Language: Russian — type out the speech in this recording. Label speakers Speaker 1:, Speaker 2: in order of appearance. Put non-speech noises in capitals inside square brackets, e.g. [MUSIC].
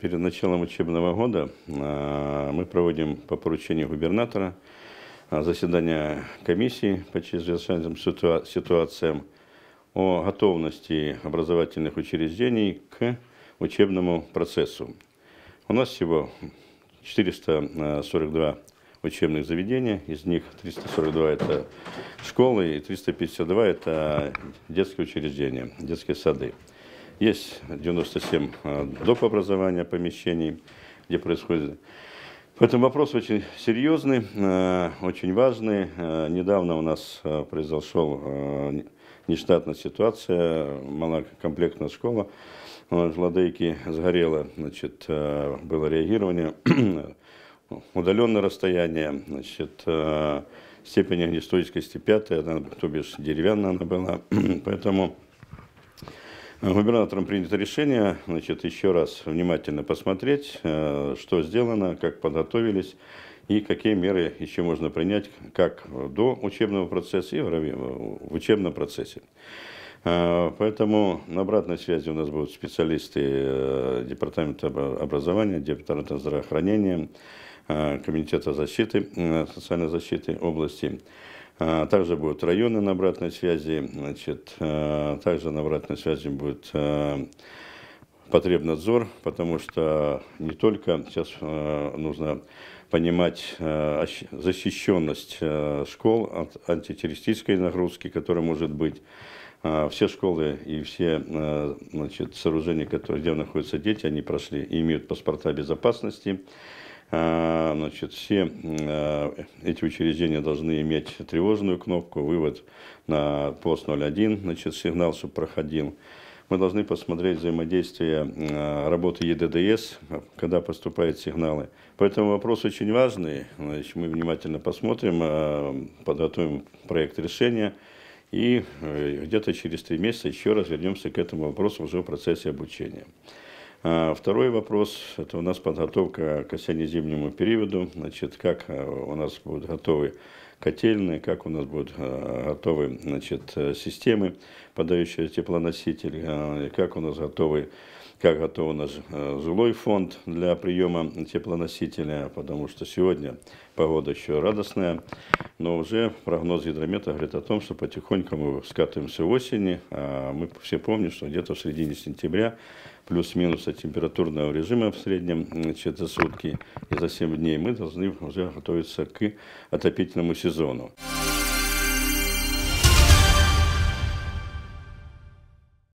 Speaker 1: Перед началом учебного года а, мы проводим по поручению губернатора а, заседание комиссии по чрезвычайным ситуациям о готовности образовательных учреждений к учебному процессу. У нас всего 442 а, учебных заведения, из них 342 это школы и 352 это детские учреждения, детские сады. Есть 97 а, доп. образования помещений, где происходит. Поэтому вопрос очень серьезный, а, очень важный. А, недавно у нас произошел нештатная ситуация, малокомплектная школа в сгорела. Значит, было реагирование, [CLEARS THROAT] удаленное расстояние, значит, степень огнестойкости пятая, то бишь деревянная она была. [CLEARS THROAT] Поэтому Губернатором принято решение, значит, еще раз внимательно посмотреть, э, что сделано, как подготовились и какие меры еще можно принять как до учебного процесса и в учебном процессе. Э, поэтому на обратной связи у нас будут специалисты э, Департамента образования, Департамента здравоохранения, Комитета защиты, социальной защиты области. А, также будут районы на обратной связи, значит, а, также на обратной связи будет а, потребнадзор, потому что не только сейчас нужно понимать защищенность школ от антитеррористической нагрузки, которая может быть. Все школы и все значит, сооружения, которые, где находятся дети, они прошли и имеют паспорта безопасности. А, значит, все э, эти учреждения должны иметь тревожную кнопку, вывод на пост 01, значит, сигнал, чтобы проходил. Мы должны посмотреть взаимодействие работы ЕДДС, когда поступают сигналы. Поэтому вопрос очень важный. Значит, мы внимательно посмотрим, а, подготовим проект решения. И э, где-то через три месяца еще раз вернемся к этому вопросу уже в процессе обучения. А, второй вопрос – это у нас подготовка к осенне-зимнему периоду. Значит, как э, у нас будут готовы котельные, как у нас будут э, готовы значит, э, системы, подающие теплоноситель, как у нас готовы как готов у нас э, жилой фонд для приема теплоносителя, потому что сегодня погода еще радостная, но уже прогноз гидромета говорит о том, что потихоньку мы скатываемся в осени, а мы все помним, что где-то в середине сентября плюс-минус температурного режима в среднем за сутки и за 7 дней мы должны уже готовиться к отопительному сезону.